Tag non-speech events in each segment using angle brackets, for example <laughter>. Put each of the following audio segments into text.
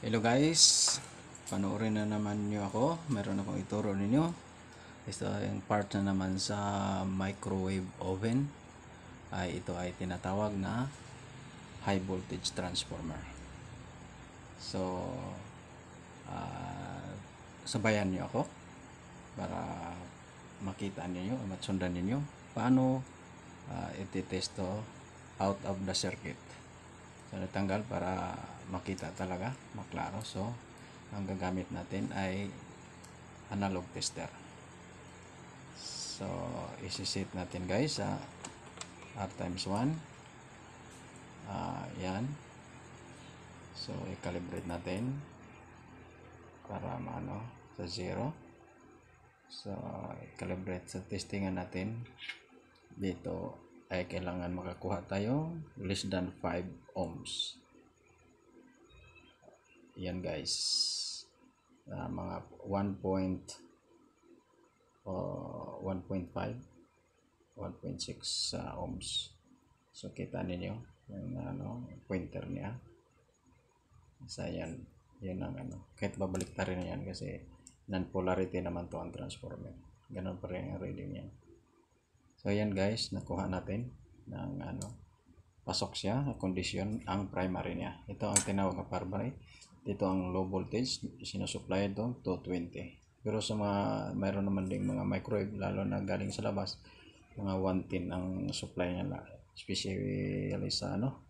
Hello guys, panoorin na naman nyo ako. Meron akong ituro ninyo. Ito yung part na naman sa microwave oven. Ay, ito ay tinatawag na high voltage transformer. So, uh, sabayan nyo ako para makita ninyo, matsundan ninyo paano uh, ah, iti testo out of the circuit. So, natanggal para makita talaga, maklaro. So, ang gagamit natin ay analog tester. So, isi natin guys sa uh, R times 1. Uh, ah, yan. So, i-calibrate natin para maano sa 0. So, i-calibrate sa testingan natin. Dito ay kailangan makakuha tayo less than 5 ohms yan guys uh, mga 1 point uh, 1.5 1.6 uh, ohms so kita ninyo yung ano pointer niya sa so, yan yan ang ano kahit babalik ta rin yan kasi non-polarity naman to ang transformer ganun pa rin ang reading niya so yan guys nakuha natin ng ano pasok siya sa condition ang primary niya ito ang tinawag na primary dito ang low voltage sinusupply ito 220 pero sa mga mayroon naman ding mga microwave lalo na galing sa labas mga 110 ang supply nila especially sa ano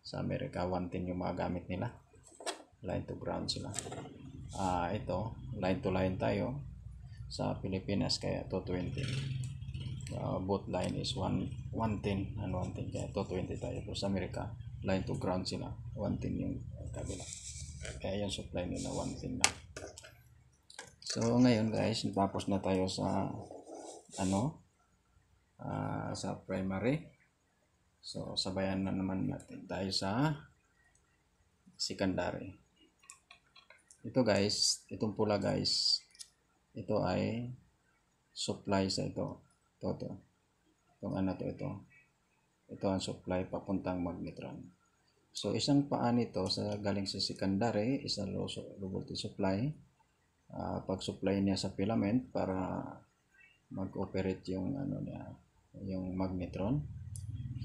sa Amerika 110 yung mga gamit nila line to ground sila ah uh, ito line to line tayo sa Pilipinas kaya 220 uh, ah, both line is 110 and 110 kaya 220 tayo pero sa Amerika line to ground sila 110 yung kabila kaya yung supply nila, one thing lang. So, ngayon guys, tapos na tayo sa, ano, uh, sa primary. So, sabayan na naman natin tayo sa secondary. Ito guys, itong pula guys, ito ay supply sa ito. Ito, ito. Itong ano to, ito. Ito ang supply papuntang magnetron. So, isang paan ito sa galing sa secondary is a low, low voltage supply. Uh, pag-supply niya sa filament para mag-operate yung ano niya, yung magnetron.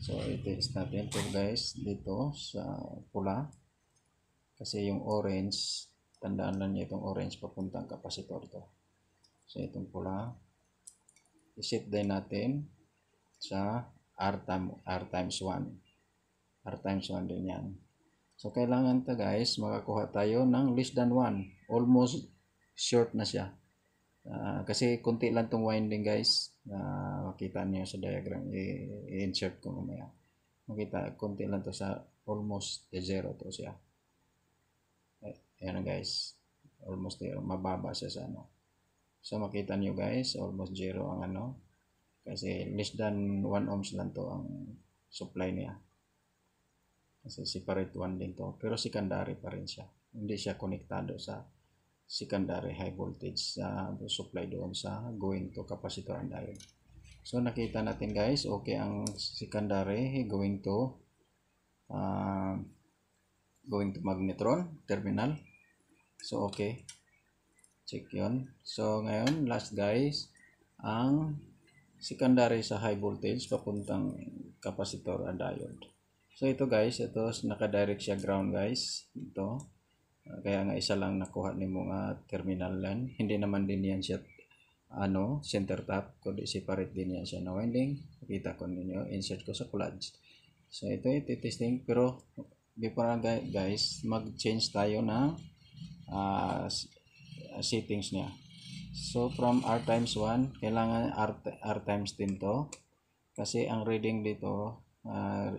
So, ito is natin ito guys dito sa pula. Kasi yung orange, tandaan lang niya itong orange papuntang kapasitor to. So, itong pula. I-set din natin sa R, time, R times 1 r times 1 din yan. So, kailangan ta guys, makakuha tayo ng less than 1. Almost short na siya. Uh, kasi kunti lang tong winding guys. Uh, makita niyo sa diagram. I-insert ko mamaya. Makita, kunti lang to sa almost the zero to siya. Eh, ayan guys. Almost zero. Mababa siya sa ano. So, makita niyo guys, almost zero ang ano. Kasi less than 1 ohms lang to ang supply niya. Kasi separate one din to. Pero secondary pa rin siya. Hindi siya konektado sa secondary high voltage sa uh, supply doon sa going to capacitor and diode. So nakita natin guys, okay ang secondary eh, going to uh, going to magnetron terminal. So okay. Check 'yon. So ngayon last guys, ang secondary sa high voltage papuntang capacitor and diode. So ito guys, ito naka-direct siya ground guys. Ito. Ah, kaya nga isa lang nakuha ni nga terminal lan. <laughs> Hindi naman din yan siya ano, center tap. Kundi separate din yan siya na winding. Kita ko ninyo. Insert ko sa collage. So ito ititesting. Pero before guys, mag-change tayo na uh, settings niya. So from R times 1, kailangan R, R times din to. Kasi ang reading dito, uh,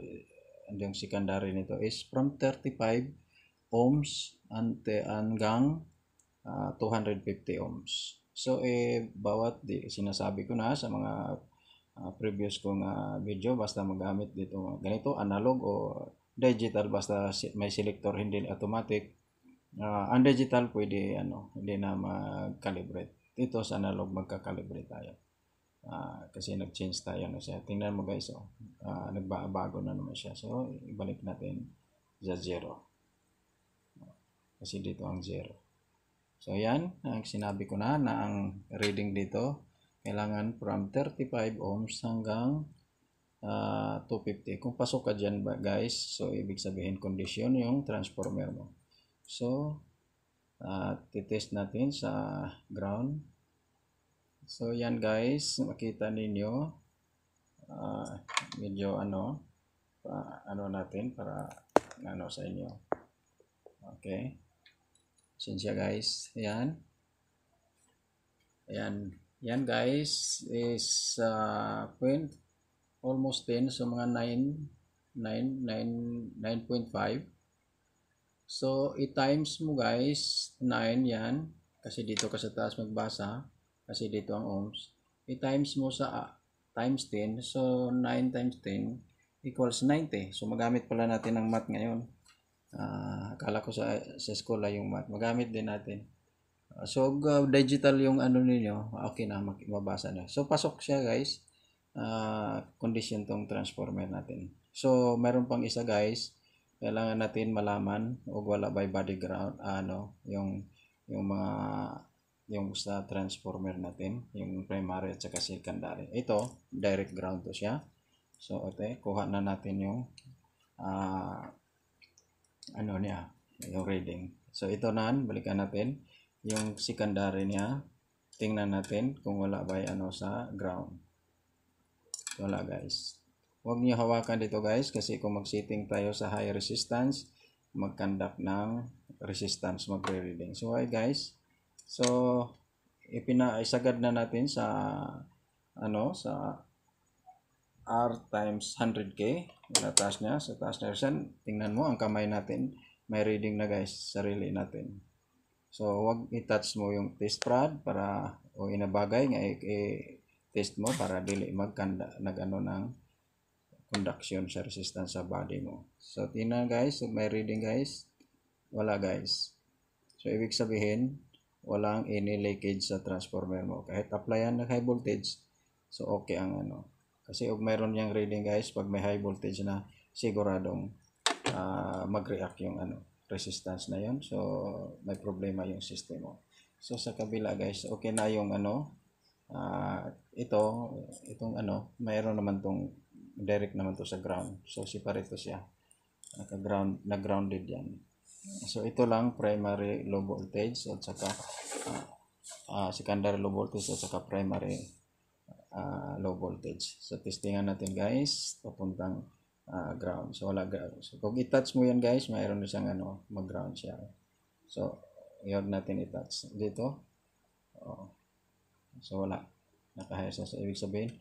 ano yung secondary nito is from 35 ohms ante hanggang uh, ah, 250 ohms. So, eh, bawat di, sinasabi ko na sa mga uh, previous kong uh, video, basta magamit dito ganito, analog o digital, basta may selector, hindi automatic. Uh, ang digital, pwede, ano, hindi na mag-calibrate. Ito sa analog, magka-calibrate tayo. Uh, kasi nag-change tayo na siya. Tingnan mo guys, oh. uh, nagbabago na naman siya. So, ibalik natin sa 0. Kasi dito ang 0. So, ayan, Ang sinabi ko na na ang reading dito, kailangan from 35 ohms hanggang uh, ah, 250. Kung pasok ka dyan ba, guys, so ibig sabihin condition yung transformer mo. So, uh, titest natin sa ground. So, yan guys, makita ninyo, uh, medyo ano, pa, ano natin para ano sa inyo. Okay. Sinsya guys, yan. Ayan, yan guys, is uh, point, almost 10, so mga 9, 9, 9, 9.5. So, i-times mo guys, 9 yan, kasi dito ka sa taas magbasa kasi dito ang ohms, i-times mo sa uh, times 10. So, 9 times 10 equals 90. So, magamit pala natin ang math ngayon. Uh, akala ko sa, sa school yung math. Magamit din natin. Uh, so, uh, digital yung ano ninyo. Okay na, mabasa na. So, pasok siya guys. Uh, condition tong transformer natin. So, meron pang isa guys. Kailangan natin malaman o wala by body ground. Ano, yung, yung mga yung sa transformer natin, yung primary at saka secondary. Ito, direct ground to siya. So, okay, kuha na natin yung uh, ano niya, yung reading. So, ito na, balikan natin yung secondary niya. Tingnan natin kung wala ba ano sa ground. Wala guys. Huwag niyo hawakan dito guys kasi kung mag-sitting tayo sa high resistance, mag-conduct ng resistance, magre-reading. So, hi guys. So, ipinaisagad na natin sa ano sa R times 100K. Inatas niya. Sa taas na yan. Tingnan mo ang kamay natin. May reading na guys. Sarili natin. So, wag i-touch mo yung test prod para o inabagay nga i-test mo para dili magkanda nagano ng conduction sa resistance sa body mo. So, tina guys. So, may reading guys. Wala guys. So, ibig sabihin, walang any leakage sa transformer mo. Kahit applyan ng high voltage, so okay ang ano. Kasi og meron yang reading guys, pag may high voltage na, siguradong uh, mag-react yung ano, resistance na yon So, may problema yung system mo. So, sa kabila guys, okay na yung ano, uh, ito, itong ano, mayroon naman tong, direct naman to sa ground. So, separate to siya. Naka-ground, na-grounded yan. So ito lang primary low voltage at saka uh, uh, secondary low voltage at saka primary uh, low voltage. So testingan natin guys papuntang uh, ground. So wala ground. So kung i-touch mo yan guys, mayroon na siyang ano, mag-ground siya. So iyon natin i-touch dito. Oh. So wala. Nakahayos na. So ibig sabihin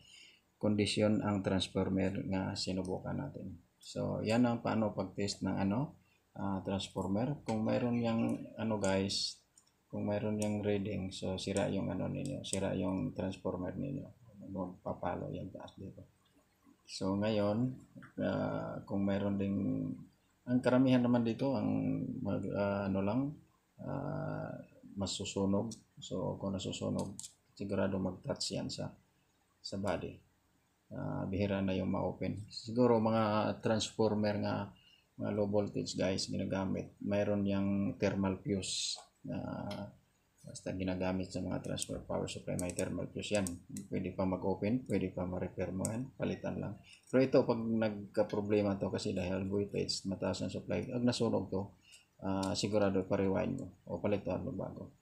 condition ang transformer na sinubukan natin. So yan ang paano pag-test ng ano uh, transformer. Kung meron yang ano guys, kung meron yang reading, so sira yung ano ninyo, sira yung transformer ninyo. Ano, papalo yan taas dito. So ngayon, uh, kung meron ding ang karamihan naman dito ang mag, uh, ano lang uh, mas susunog. So kung nasusunog, sigurado mag-touch yan sa sa body. Uh, bihira na yung ma-open. Siguro mga transformer nga mga low voltage guys ginagamit mayroon yung thermal fuse na basta ginagamit sa mga transfer power supply may thermal fuse yan pwede pa mag open pwede pa ma-repair mo yan palitan lang pero ito pag nagka problema to kasi dahil voltage mataas ang supply pag nasunog to uh, sigurado pa-rewind mo o palitan mo bago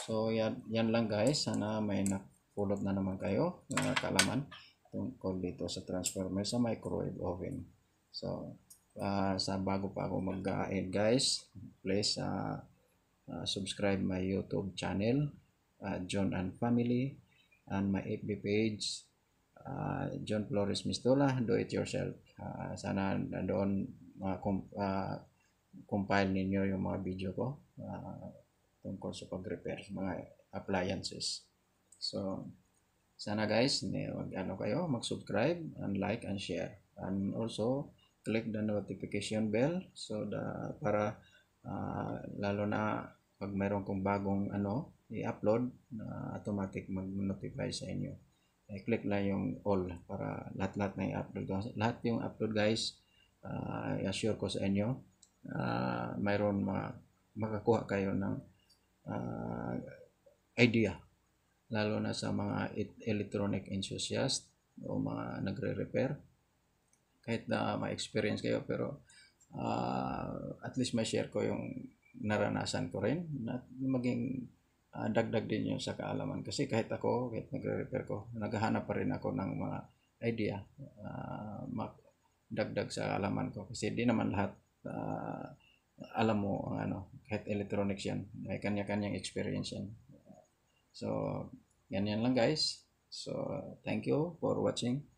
so yan, yan lang guys sana may napulot na naman kayo ng kalaman tungkol dito sa transformer sa microwave oven so uh, sa bago pa ako mag-end guys, please uh, uh, subscribe my YouTube channel, uh, John and Family, and my FB page, uh, John Flores Mistola, Do It Yourself. Uh, sana doon uh, comp uh, compile ninyo yung mga video ko uh, tungkol sa pag-repair sa mga appliances. So, sana guys, mag, ano kayo, mag-subscribe and like and share. And also, click the notification bell so da para uh, lalo na pag mayroon kong bagong ano i-upload na uh, automatic mag-notify sa inyo. I click lang yung all para lahat-lahat na i-upload Lahat yung upload guys, uh, i-assure ko sa inyo, uh, mayroon ma makakuha kayo ng uh, idea lalo na sa mga e-, electronic enthusiast o mga nagre-repair kahit na may experience kayo pero uh, at least may share ko yung naranasan ko rin na maging uh, dagdag din yun sa kaalaman kasi kahit ako kahit nagre refer ko naghahanap pa rin ako ng mga idea uh, ah, dagdag sa kaalaman ko kasi di naman lahat uh, alam mo ang ano kahit electronics yan may kanya-kanyang experience yan so yan lang guys so thank you for watching